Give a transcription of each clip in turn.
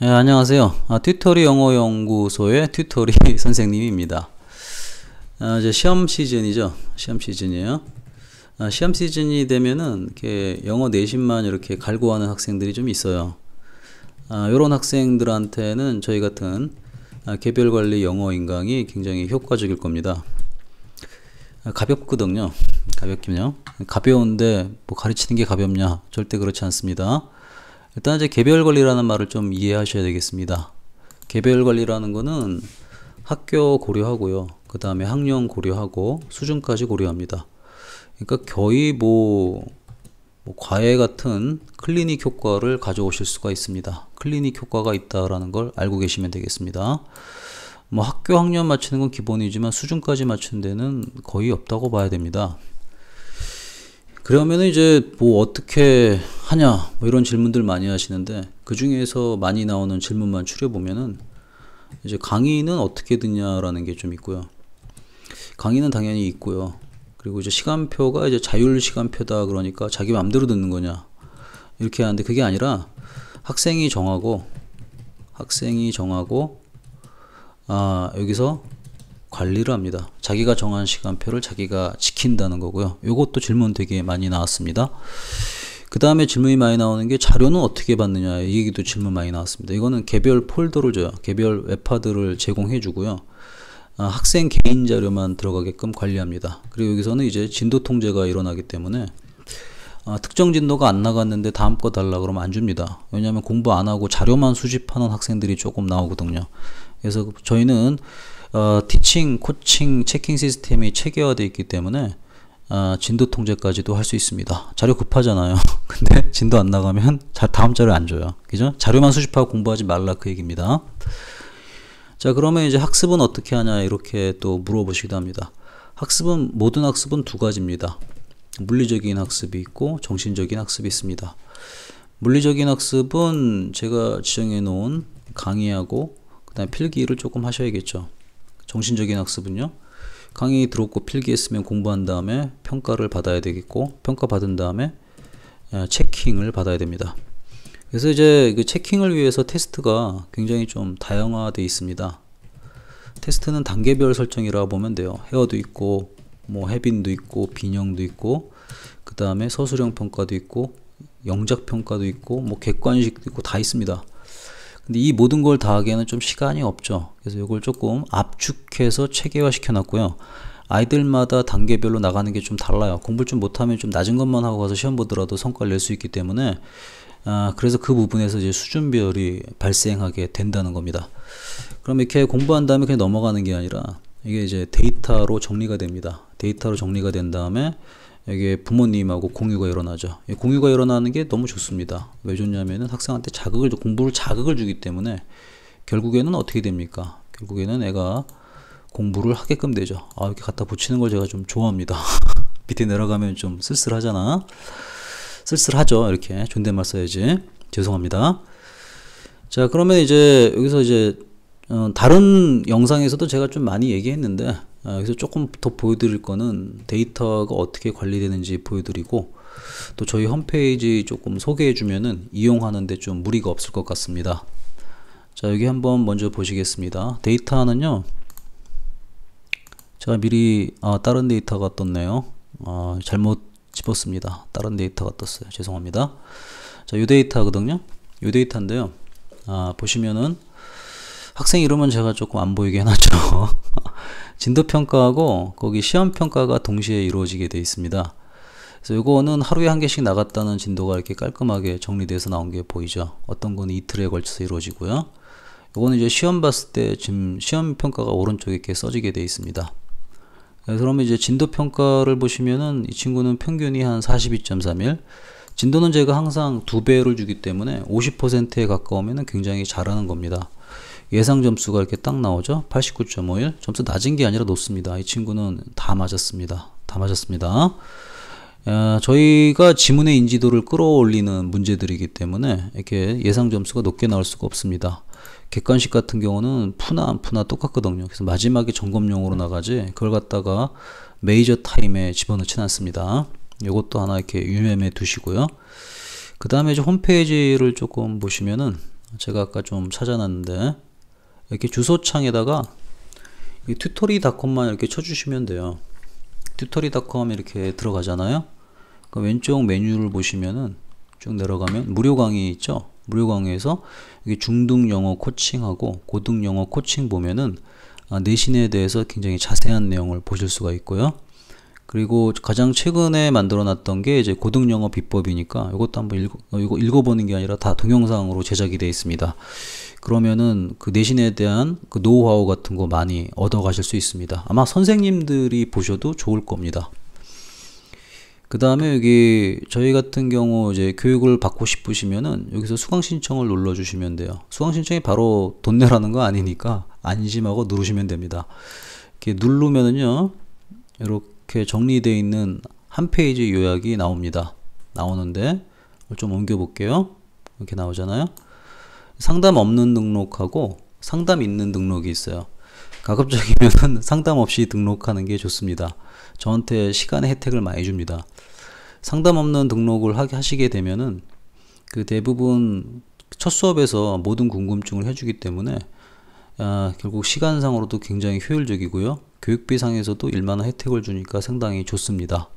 예, 안녕하세요. 아, 튜토리 영어 연구소의 튜토리 선생님입니다. 아, 이제 시험 시즌이죠. 시험 시즌이에요. 아, 시험 시즌이 되면은 이렇게 영어 내신만 이렇게 갈구하는 학생들이 좀 있어요. 이런 아, 학생들한테는 저희 같은 아, 개별 관리 영어 인강이 굉장히 효과적일 겁니다. 아, 가볍거든요. 가볍긴요. 가벼운데 뭐 가르치는 게 가볍냐? 절대 그렇지 않습니다. 일단 이제 개별 관리라는 말을 좀 이해하셔야 되겠습니다. 개별 관리라는 거는 학교 고려하고요. 그 다음에 학년 고려하고 수준까지 고려합니다. 그러니까 거의 뭐, 뭐 과외 같은 클리닉 효과를 가져오실 수가 있습니다. 클리닉 효과가 있다라는 걸 알고 계시면 되겠습니다. 뭐 학교 학년 맞추는 건 기본이지만 수준까지 맞춘 데는 거의 없다고 봐야 됩니다. 그러면 이제 뭐 어떻게 하냐 뭐 이런 질문들 많이 하시는데 그 중에서 많이 나오는 질문만 추려 보면은 이제 강의는 어떻게 듣냐라는 게 좀 있고요. 강의는 당연히 있고요. 그리고 이제 시간표가 이제 자율 시간표다 그러니까 자기 마음대로 듣는 거냐 이렇게 하는데 그게 아니라 학생이 정하고 학생이 정하고 아 여기서 관리를 합니다. 자기가 정한 시간표를 자기가 지킨다는 거고요. 이것도 질문 되게 많이 나왔습니다. 그 다음에 질문이 많이 나오는 게 자료는 어떻게 받느냐 이 얘기도 질문 많이 나왔습니다. 이거는 개별 폴더를 줘요. 개별 웹하드를 제공해 주고요. 아, 학생 개인 자료만 들어가게끔 관리합니다. 그리고 여기서는 이제 진도 통제가 일어나기 때문에 아, 특정 진도가 안 나갔는데 다음 거 달라 그러면 안 줍니다. 왜냐하면 공부 안 하고 자료만 수집하는 학생들이 조금 나오거든요. 그래서 저희는 어, 티칭, 코칭, 체킹 시스템이 체계화되어 있기 때문에 어, 진도 통제까지도 할 수 있습니다. 자료 급하잖아요. 근데 진도 안 나가면 다음 자료 안 줘요. 그죠? 자료만 수집하고 공부하지 말라 그 얘기입니다. 자, 그러면 이제 학습은 어떻게 하냐 이렇게 또 물어보시기도 합니다. 학습은 모든 학습은 두 가지입니다. 물리적인 학습이 있고 정신적인 학습이 있습니다. 물리적인 학습은 제가 지정해 놓은 강의하고 그다음에 필기를 조금 하셔야겠죠. 정신적인 학습은요. 강의 들었고 필기했으면 공부한 다음에 평가를 받아야 되겠고 평가 받은 다음에 아, 체킹을 받아야 됩니다. 그래서 이제 그 체킹을 위해서 테스트가 굉장히 좀 다양화되어 있습니다. 테스트는 단계별 설정이라고 보면 돼요. 헤어도 있고 뭐 해빈도 있고 빈형도 있고 그 다음에 서술형 평가도 있고 영작 평가도 있고 뭐 객관식도 있고 다 있습니다. 근데 이 모든 걸 다 하기에는 좀 시간이 없죠. 그래서 이걸 조금 압축해서 체계화 시켜놨고요. 아이들마다 단계별로 나가는 게 좀 달라요. 공부를 좀 못하면 좀 낮은 것만 하고 가서 시험 보더라도 성과를 낼 수 있기 때문에 아, 그래서 그 부분에서 이제 수준별이 발생하게 된다는 겁니다. 그럼 이렇게 공부한 다음에 그냥 넘어가는 게 아니라 이게 이제 데이터로 정리가 됩니다. 데이터로 정리가 된 다음에 이게 부모님하고 공유가 일어나죠. 공유가 일어나는 게 너무 좋습니다. 왜 좋냐면은 학생한테 자극을 공부를 자극을 주기 때문에 결국에는 어떻게 됩니까? 결국에는 애가 공부를 하게끔 되죠. 아 이렇게 갖다 붙이는 걸 제가 좀 좋아합니다. 밑에 내려가면 좀 쓸쓸하잖아. 쓸쓸하죠. 이렇게 존댓말 써야지. 죄송합니다. 자 그러면 이제 여기서 이제 어, 다른 영상에서도 제가 좀 많이 얘기했는데 어, 그래서 조금 더 보여드릴 거는 데이터가 어떻게 관리되는지 보여드리고 또 저희 홈페이지 조금 소개해 주면은 이용하는데 좀 무리가 없을 것 같습니다 자 여기 한번 먼저 보시겠습니다 데이터는요 제가 미리 아 다른 데이터가 떴네요 아, 잘못 집었습니다 다른 데이터가 떴어요 죄송합니다 자요 데이터거든요 요 데이터인데요 아, 보시면은 학생 이름은 제가 조금 안 보이게 해놨죠 진도평가하고 거기 시험평가가 동시에 이루어지게 되어 있습니다. 그래서 이거는 하루에 한 개씩 나갔다는 진도가 이렇게 깔끔하게 정리돼서 나온 게 보이죠. 어떤 거 이틀에 걸쳐서 이루어지고요. 이거는 이제 시험 봤을 때 지금 시험 평가가 오른쪽에 이렇게 써지게 되어 있습니다. 네, 그러면 이제 진도 평가를 보시면은 이 친구는 평균이 한 42.31. 진도는 제가 항상 두 배를 주기 때문에 50%에 가까우면 굉장히 잘하는 겁니다. 예상 점수가 이렇게 딱 나오죠. 89.51. 점수 낮은 게 아니라 높습니다. 이 친구는 다 맞았습니다. 다 맞았습니다. 어, 저희가 지문의 인지도를 끌어올리는 문제들이기 때문에 이렇게 예상 점수가 높게 나올 수가 없습니다. 객관식 같은 경우는 푸나 안 푸나 똑같거든요. 그래서 마지막에 점검용으로 나가지 그걸 갖다가 메이저 타임에 집어넣지는 않습니다. 이것도 하나 이렇게 유념해 두시고요. 그 다음에 이제 홈페이지를 조금 보시면은 제가 아까 좀 찾아놨는데 이렇게 주소창에다가 튜토리닷컴만 이렇게 쳐주시면 돼요. 튜토리닷컴 이렇게 들어가잖아요. 그 왼쪽 메뉴를 보시면은 쭉 내려가면 무료 강의 있죠? 무료 강의에서 이게 중등 영어 코칭하고 고등 영어 코칭 보면은 아, 내신에 대해서 굉장히 자세한 내용을 보실 수가 있고요. 그리고 가장 최근에 만들어 놨던 게 이제 고등 영어 비법이니까 이것도 한번 읽어, 이거 읽어보는 게 아니라 다 동영상으로 제작이 되어 있습니다. 그러면은 그 내신에 대한 그 노하우 같은 거 많이 얻어 가실 수 있습니다. 아마 선생님들이 보셔도 좋을 겁니다. 그 다음에 여기 저희 같은 경우 이제 교육을 받고 싶으시면은 여기서 수강 신청을 눌러 주시면 돼요. 수강 신청이 바로 돈 내라는 거 아니니까 안심하고 누르시면 됩니다. 이렇게 누르면은요 이렇게 정리되어 있는 한 페이지 요약이 나옵니다. 나오는데 좀 옮겨 볼게요. 이렇게 나오잖아요. 상담 없는 등록하고 상담 있는 등록이 있어요. 가급적이면 상담 없이 등록하는 게 좋습니다. 저한테 시간의 혜택을 많이 줍니다. 상담 없는 등록을 하시게 되면은 그 대부분 첫 수업에서 모든 궁금증을 해주기 때문에 아, 결국 시간상으로도 굉장히 효율적이고요. 교육비상에서도 일만한 혜택을 주니까 상당히 좋습니다.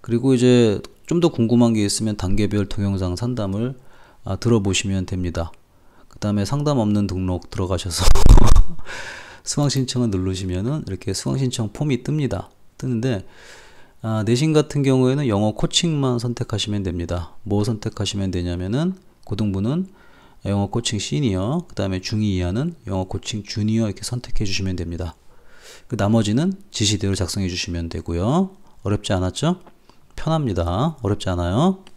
그리고 이제 좀 더 궁금한 게 있으면 단계별 동영상 상담을 아, 들어보시면 됩니다. 그 다음에 상담 없는 등록 들어가셔서 수강신청을 누르시면은 이렇게 수강신청 폼이 뜹니다. 뜨는데 아, 내신 같은 경우에는 영어 코칭만 선택하시면 됩니다. 뭐 선택하시면 되냐면은 고등부는 영어 코칭 시니어, 그 다음에 중2 이하는 영어 코칭 주니어 이렇게 선택해 주시면 됩니다. 그 나머지는 지시대로 작성해 주시면 되고요. 어렵지 않았죠? 편합니다. 어렵지 않아요.